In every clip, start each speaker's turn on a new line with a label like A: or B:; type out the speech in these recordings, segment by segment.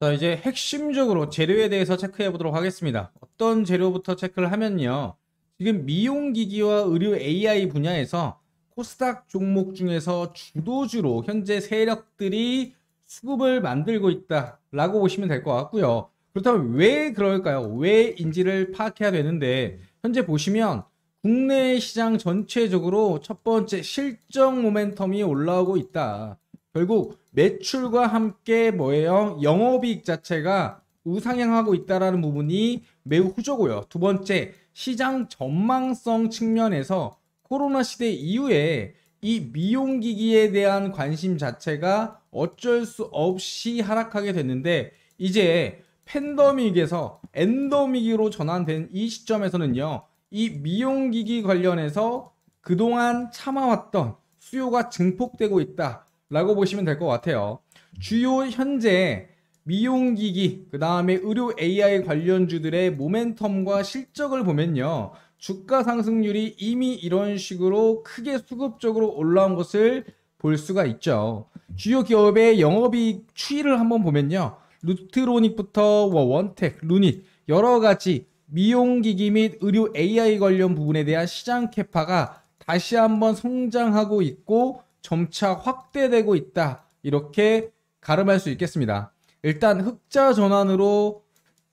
A: 자 이제 핵심적으로 재료에 대해서 체크해 보도록 하겠습니다. 어떤 재료부터 체크를 하면요. 지금 미용기기와 의료 AI 분야에서 코스닥 종목 중에서 주도주로 현재 세력들이 수급을 만들고 있다라고 보시면 될 것 같고요. 그렇다면 왜 그럴까요? 왜인지를 파악해야 되는데 현재 보시면 국내 시장 전체적으로 첫 번째 실적 모멘텀이 올라오고 있다. 결국 매출과 함께 뭐예요? 영업이익 자체가 우상향하고 있다라는 부분이 매우 후조고요. 두 번째, 시장 전망성 측면에서 코로나 시대 이후에 이 미용기기에 대한 관심 자체가 어쩔 수 없이 하락하게 됐는데 이제 팬더믹에서 엔더믹으로 전환된 이 시점에서는요. 이 미용기기 관련해서 그동안 참아왔던 수요가 증폭되고 있다. 라고 보시면 될 것 같아요 주요 현재 미용기기 그 다음에 의료 AI 관련주들의 모멘텀과 실적을 보면요 주가 상승률이 이미 이런 식으로 크게 수급적으로 올라온 것을 볼 수가 있죠 주요 기업의 영업이익 추이를 한번 보면요 루트로닉부터 원텍, 루닛 여러 가지 미용기기 및 의료 AI 관련 부분에 대한 시장 캐파가 다시 한번 성장하고 있고 점차 확대되고 있다. 이렇게 가름할 수 있겠습니다. 일단 흑자 전환으로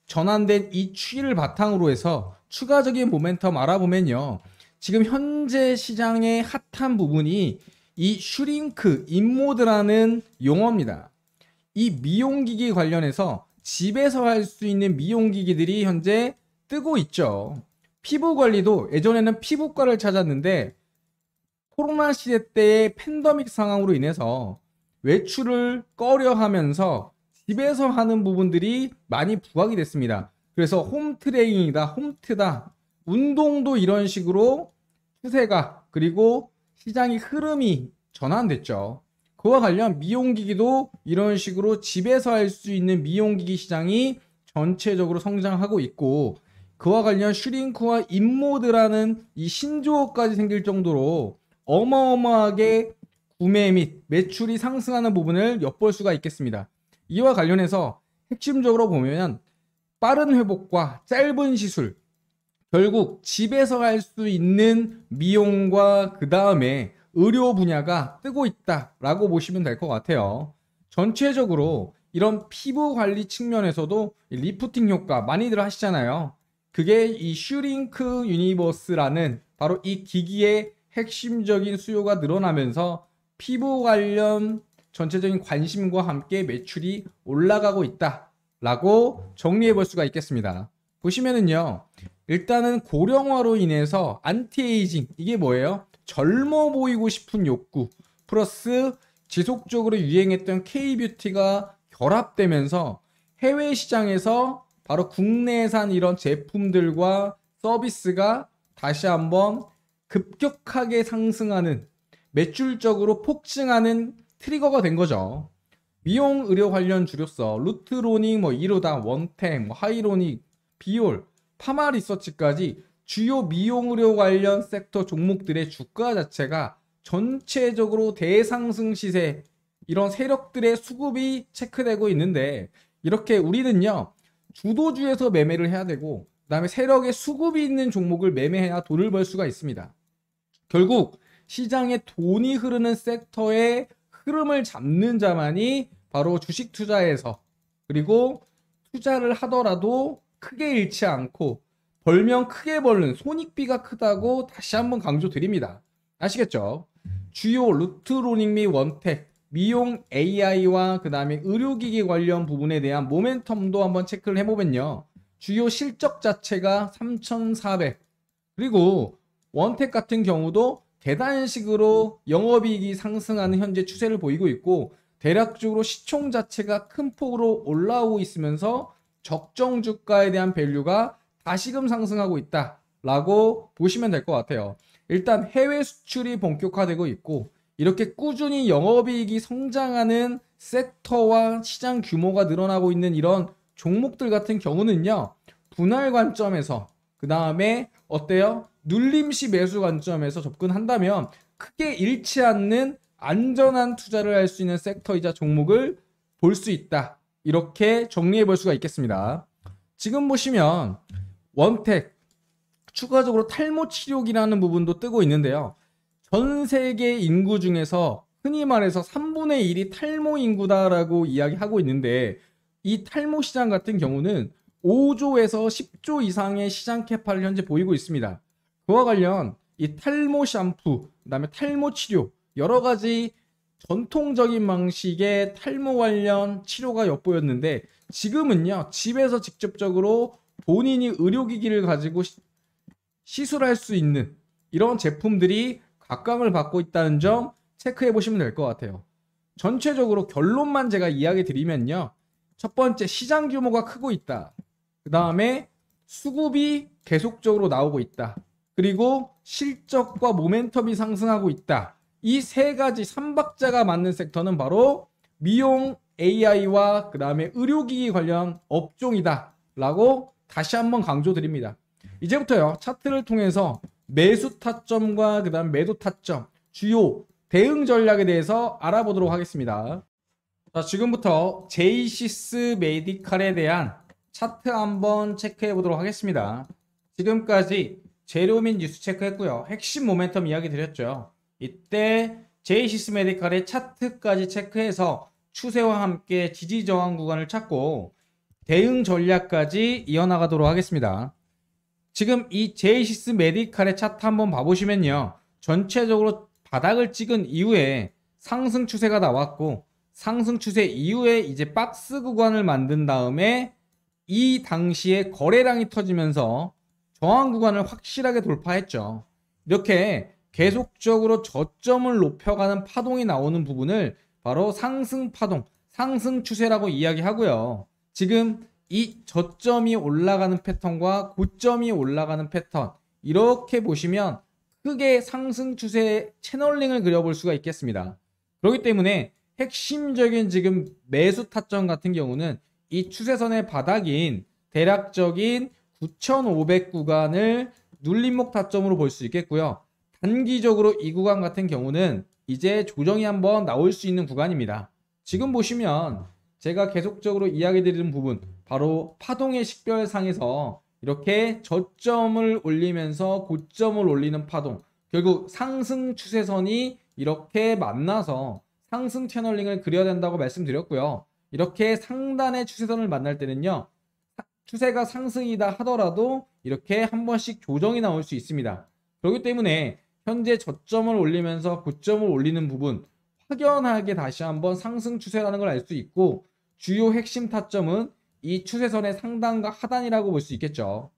A: 전환된 이 추이를 바탕으로 해서 추가적인 모멘텀 알아보면요. 지금 현재 시장의 핫한 부분이 이 슈링크 인모드라는 용어입니다. 이 미용기기 관련해서 집에서 할 수 있는 미용기기들이 현재 뜨고 있죠. 피부 관리도 예전에는 피부과를 찾았는데 코로나 시대 때의 팬더믹 상황으로 인해서 외출을 꺼려하면서 집에서 하는 부분들이 많이 부각이 됐습니다. 그래서 홈 트레이닝이다, 홈트다, 운동도 이런 식으로 추세가 그리고 시장의 흐름이 전환됐죠. 그와 관련 미용기기도 이런 식으로 집에서 할 수 있는 미용기기 시장이 전체적으로 성장하고 있고 그와 관련 슈링크와 인모드라는 이 신조어까지 생길 정도로 어마어마하게 구매 및 매출이 상승하는 부분을 엿볼 수가 있겠습니다. 이와 관련해서 핵심적으로 보면 빠른 회복과 짧은 시술, 결국 집에서 할 수 있는 미용과 그 다음에 의료 분야가 뜨고 있다라고 보시면 될 것 같아요. 전체적으로 이런 피부 관리 측면에서도 리프팅 효과 많이들 하시잖아요. 그게 이 슈링크 유니버스라는 바로 이 기기의 핵심적인 수요가 늘어나면서 피부 관련 전체적인 관심과 함께 매출이 올라가고 있다라고 정리해 볼 수가 있겠습니다. 보시면은요. 일단은 고령화로 인해서 안티에이징 이게 뭐예요? 젊어 보이고 싶은 욕구 플러스 지속적으로 유행했던 K-뷰티가 결합되면서 해외 시장에서 바로 국내산 이런 제품들과 서비스가 다시 한번 급격하게 상승하는 매출적으로 폭증하는 트리거가 된 거죠. 미용 의료 관련 주류서 루트로닉 뭐 이로다 원템 뭐 하이로닉 비올 파마 리서치까지 주요 미용 의료 관련 섹터 종목들의 주가 자체가 전체적으로 대상승 시세 이런 세력들의 수급이 체크되고 있는데 이렇게 우리는요 주도주에서 매매를 해야 되고 그다음에 세력의 수급이 있는 종목을 매매해야 돈을 벌 수가 있습니다. 결국 시장에 돈이 흐르는 섹터의 흐름을 잡는 자만이 바로 주식 투자에서 그리고 투자를 하더라도 크게 잃지 않고 벌면 크게 벌는 손익비가 크다고 다시 한번 강조드립니다. 아시겠죠? 주요 루트로닝 및 원택, 미용 AI와 그 다음에 의료기기 관련 부분에 대한 모멘텀도 한번 체크를 해보면요. 주요 실적 자체가 3,400 그리고 원택 같은 경우도 계단식으로 영업이익이 상승하는 현재 추세를 보이고 있고 대략적으로 시총 자체가 큰 폭으로 올라오고 있으면서 적정 주가에 대한 밸류가 다시금 상승하고 있다 라고 보시면 될 것 같아요 일단 해외 수출이 본격화되고 있고 이렇게 꾸준히 영업이익이 성장하는 섹터와 시장 규모가 늘어나고 있는 이런 종목들 같은 경우는요. 분할 관점에서 그 다음에 어때요? 눌림시 매수 관점에서 접근한다면 크게 잃지 않는 안전한 투자를 할 수 있는 섹터이자 종목을 볼 수 있다. 이렇게 정리해 볼 수가 있겠습니다. 지금 보시면 원택 추가적으로 탈모 치료기라는 부분도 뜨고 있는데요. 전 세계 인구 중에서 흔히 말해서 3분의 1이 탈모 인구다라고 이야기하고 있는데 이 탈모 시장 같은 경우는 5조에서 10조 이상의 시장 캐파를 현재 보이고 있습니다. 그와 관련 이 탈모 샴푸, 그다음에 탈모 치료 여러 가지 전통적인 방식의 탈모 관련 치료가 엿보였는데 지금은요 집에서 직접적으로 본인이 의료기기를 가지고 시, 시술할 수 있는 이런 제품들이 각광을 받고 있다는 점 체크해 보시면 될 것 같아요. 전체적으로 결론만 제가 이야기 드리면요. 첫 번째 시장 규모가 크고 있다. 그 다음에 수급이 계속적으로 나오고 있다. 그리고 실적과 모멘텀이 상승하고 있다. 이 세 가지 3박자가 맞는 섹터는 바로 미용 AI와 그 다음에 의료기기 관련 업종이다. 라고 다시 한번 강조드립니다. 이제부터요. 차트를 통해서 매수 타점과 그 다음 매도 타점, 주요 대응 전략에 대해서 알아보도록 하겠습니다. 자, 지금부터 제이시스 메디칼에 대한 차트 한번 체크해 보도록 하겠습니다. 지금까지 재료 및 뉴스 체크했고요. 핵심 모멘텀 이야기 드렸죠. 이때 제이시스 메디칼의 차트까지 체크해서 추세와 함께 지지 저항 구간을 찾고 대응 전략까지 이어나가도록 하겠습니다. 지금 이 제이시스 메디칼의 차트 한번 봐보시면요. 전체적으로 바닥을 찍은 이후에 상승 추세가 나왔고 상승 추세 이후에 이제 박스 구간을 만든 다음에 이 당시에 거래량이 터지면서 저항 구간을 확실하게 돌파했죠. 이렇게 계속적으로 저점을 높여가는 파동이 나오는 부분을 바로 상승 파동, 상승 추세라고 이야기하고요. 지금 이 저점이 올라가는 패턴과 고점이 올라가는 패턴 이렇게 보시면 크게 상승 추세 의 채널링을 그려볼 수가 있겠습니다. 그렇기 때문에 핵심적인 지금 매수 타점 같은 경우는 이 추세선의 바닥인 대략적인 9,500 구간을 눌림목 타점으로 볼 수 있겠고요. 단기적으로 이 구간 같은 경우는 이제 조정이 한번 나올 수 있는 구간입니다. 지금 보시면 제가 계속적으로 이야기 드리는 부분 바로 파동의 식별상에서 이렇게 저점을 올리면서 고점을 올리는 파동 결국 상승 추세선이 이렇게 만나서 상승 채널링을 그려야 된다고 말씀드렸고요. 이렇게 상단의 추세선을 만날 때는요. 추세가 상승이다 하더라도 이렇게 한 번씩 조정이 나올 수 있습니다. 그렇기 때문에 현재 저점을 올리면서 고점을 올리는 부분 확연하게 다시 한번 상승 추세라는 걸 알 수 있고 주요 핵심 타점은 이 추세선의 상단과 하단이라고 볼 수 있겠죠.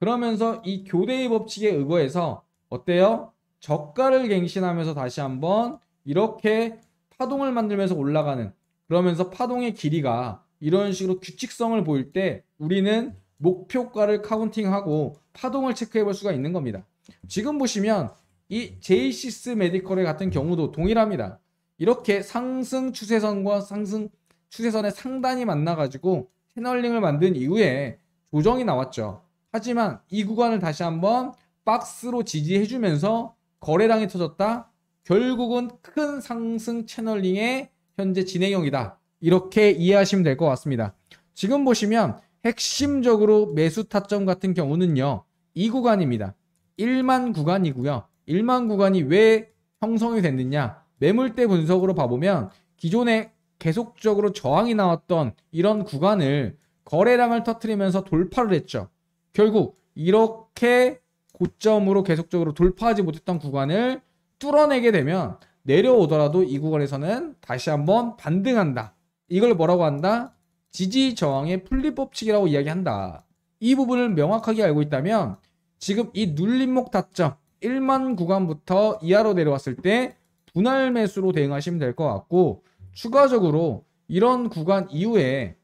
A: 그러면서 이 교대의 법칙에 의거해서 어때요? 저가를 갱신하면서 다시 한번 이렇게 파동을 만들면서 올라가는 그러면서 파동의 길이가 이런 식으로 규칙성을 보일 때 우리는 목표가를 카운팅하고 파동을 체크해 볼 수가 있는 겁니다. 지금 보시면 이 제이시스 메디컬의 같은 경우도 동일합니다. 이렇게 상승 추세선과 상승 추세선의 상단이 만나가지고 채널링을 만든 이후에 조정이 나왔죠. 하지만 이 구간을 다시 한번 박스로 지지해주면서 거래량이 터졌다. 결국은 큰 상승 채널링의 현재 진행형이다. 이렇게 이해하시면 될 것 같습니다. 지금 보시면 핵심적으로 매수 타점 같은 경우는요. 이 구간입니다. 1만 구간이고요. 1만 구간이 왜 형성이 됐느냐. 매물대 분석으로 봐보면 기존에 계속적으로 저항이 나왔던 이런 구간을 거래량을 터뜨리면서 돌파를 했죠. 결국 이렇게 고점으로 계속적으로 돌파하지 못했던 구간을 뚫어내게 되면 내려오더라도 이 구간에서는 다시 한번 반등한다. 이걸 뭐라고 한다? 지지 저항의 풀립 법칙이라고 이야기한다. 이 부분을 명확하게 알고 있다면 지금 이 눌림목 타점 1만 구간부터 이하로 내려왔을 때 분할 매수로 대응하시면 될 것 같고 추가적으로 이런 구간 이후에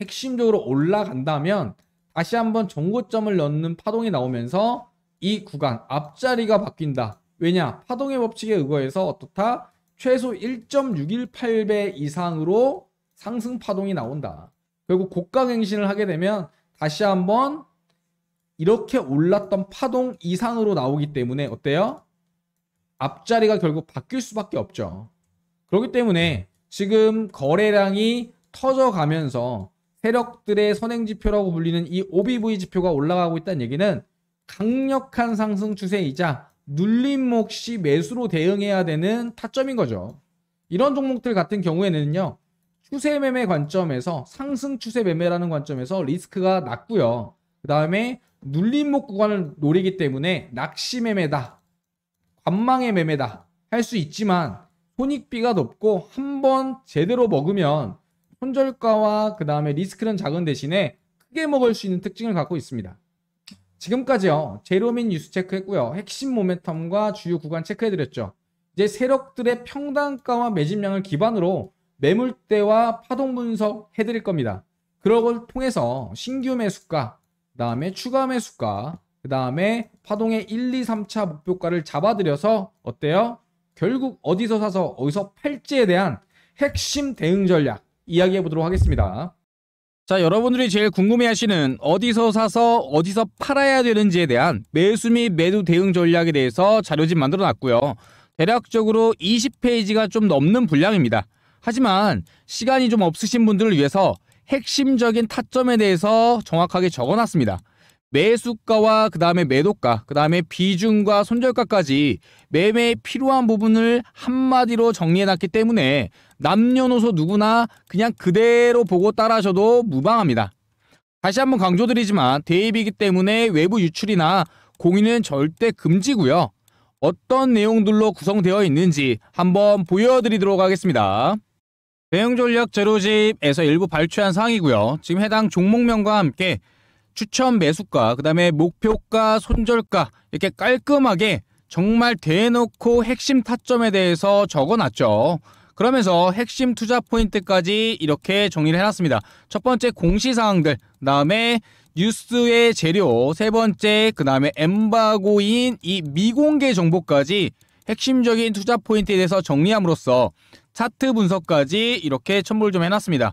A: 핵심적으로 올라간다면 다시 한번 정고점을 넣는 파동이 나오면서 이 구간 앞자리가 바뀐다. 왜냐? 파동의 법칙에 의거해서 어떻다? 최소 1.618배 이상으로 상승 파동이 나온다. 그리고 고가갱신을 하게 되면 다시 한번 이렇게 올랐던 파동 이상으로 나오기 때문에 어때요? 앞자리가 결국 바뀔 수밖에 없죠. 그렇기 때문에 지금 거래량이 터져가면서 세력들의 선행지표라고 불리는 이 OBV 지표가 올라가고 있다는 얘기는 강력한 상승 추세이자 눌림 몫이 매수로 대응해야 되는 타점인 거죠. 이런 종목들 같은 경우에는요. 추세 매매 관점에서 상승 추세 매매라는 관점에서 리스크가 낮고요. 그 다음에 눌림목 구간을 노리기 때문에 낚시 매매다. 관망의 매매다. 할 수 있지만 손익비가 높고 한 번 제대로 먹으면 손절가와 그 다음에 리스크는 작은 대신에 크게 먹을 수 있는 특징을 갖고 있습니다. 지금까지요. 제로민 뉴스 체크했고요. 핵심 모멘텀과 주요 구간 체크해드렸죠. 이제 세력들의 평단가와 매집량을 기반으로 매물대와 파동 분석 해드릴 겁니다. 그걸 통해서 신규 매수가, 그 다음에 추가 매수가, 그 다음에 파동의 1, 2, 3차 목표가를 잡아들여서 어때요? 결국 어디서 사서 어디서 팔지에 대한 핵심 대응 전략 이야기해 보도록 하겠습니다. 자, 여러분들이 제일 궁금해 하시는 어디서 사서 어디서 팔아야 되는지에 대한 매수 및 매도 대응 전략에 대해서 자료집 만들어 놨고요. 대략적으로 20페이지가 좀 넘는 분량입니다. 하지만 시간이 좀 없으신 분들을 위해서 핵심적인 타점에 대해서 정확하게 적어 놨습니다. 매수가와 그 다음에 매도가, 그 다음에 비중과 손절가까지 매매에 필요한 부분을 한마디로 정리해놨기 때문에 남녀노소 누구나 그냥 그대로 보고 따라하셔도 무방합니다. 다시 한번 강조드리지만 대입이기 때문에 외부 유출이나 공인은 절대 금지고요. 어떤 내용들로 구성되어 있는지 한번 보여드리도록 하겠습니다. 대형전략 제로집에서 일부 발췌한 사항이고요. 지금 해당 종목명과 함께 추천 매수가, 그 다음에 목표가, 손절가 이렇게 깔끔하게 정말 대놓고 핵심 타점에 대해서 적어놨죠. 그러면서 핵심 투자 포인트까지 이렇게 정리를 해놨습니다. 첫 번째 공시사항들, 그 다음에 뉴스의 재료, 세 번째, 그 다음에 엠바고인 이 미공개 정보까지 핵심적인 투자 포인트에 대해서 정리함으로써 차트 분석까지 이렇게 첨부를 좀 해놨습니다.